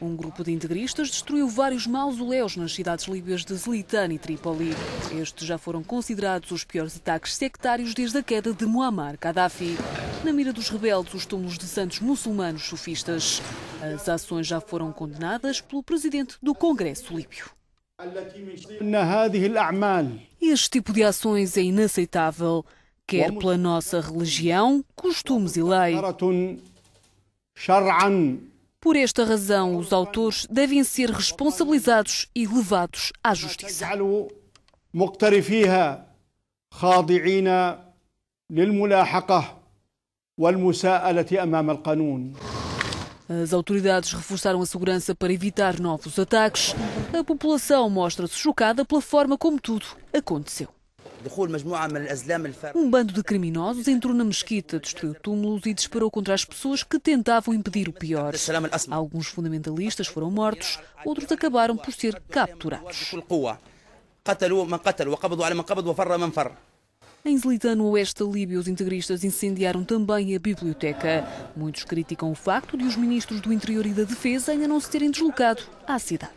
Um grupo de integristas destruiu vários mausoléus nas cidades líbias de Zlitane e Trípoli. Estes já foram considerados os piores ataques sectários desde a queda de Muammar Gaddafi. Na mira dos rebeldes, os túmulos de santos muçulmanos sufistas. As ações já foram condenadas pelo presidente do Congresso líbio. Este tipo de ações é inaceitável, quer pela nossa religião, costumes e lei. Por esta razão, os autores devem ser responsabilizados e levados à justiça. As autoridades reforçaram a segurança para evitar novos ataques. A população mostra-se chocada pela forma como tudo aconteceu. Um bando de criminosos entrou na mesquita, destruiu túmulos e disparou contra as pessoas que tentavam impedir o pior. Alguns fundamentalistas foram mortos, outros acabaram por ser capturados. Em Zlitano, no oeste da Líbia, os integristas incendiaram também a biblioteca. Muitos criticam o facto de os ministros do interior e da defesa ainda não se terem deslocado à cidade.